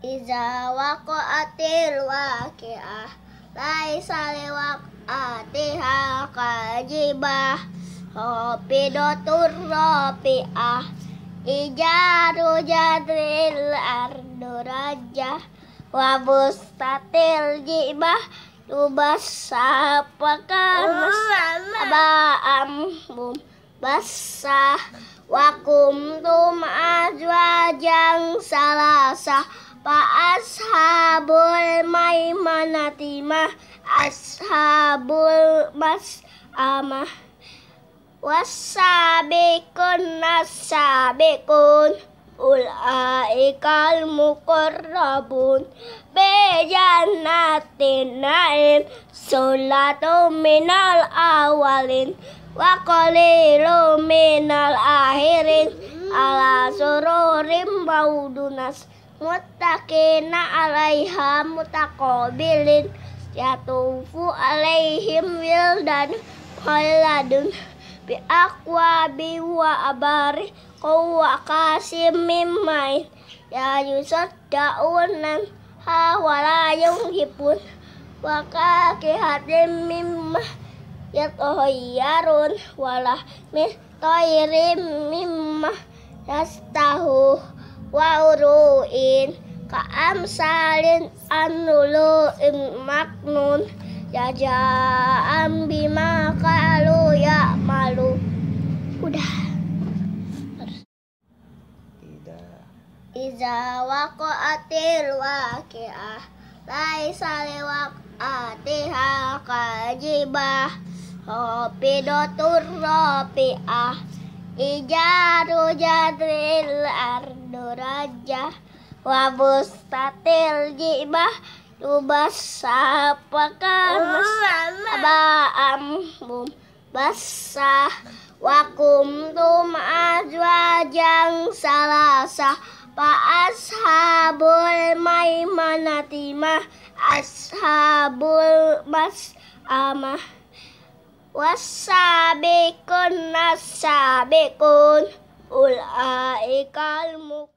Iya. Iza waqa'atil waqi'ah Laisa liwaqa'atiha kajibah ropi ah, Ijaru jadril ardu Wabus Wabustatil jibah Tubas sapakan Aba'am bum basah Wakum yang salasa Pa ashabul maimanati ma ashabul mas amah wasabikun nasabikun ulaikal muqarrabun bi jannatin naim sulatu minal awalin wakoli lumi lunas mutakina alaiha mutakobilin yatufu alaihim wil dan khaladun bi akwabi biwa abari kuwa kasim mimmain ya Yusuf da'unan ha wala yungkipun wa kakihatim mimma yatohayyarun wala min toirim mimma yastahu wa uruin ka amsalin anulu maknun jajaan bima kalu ya malu udah Iza wakoatil wakiah Laisa liwakatiha kajibah Hopidotur ah, Ijaru jadril ardi derajah wabustatil jibah Tubas apakah oh, baam bum basah wakum tum azwajang salasa pa ashabul maimanati mah ashabul mas amah wasabikun nasabikun Hola, eh, calmo.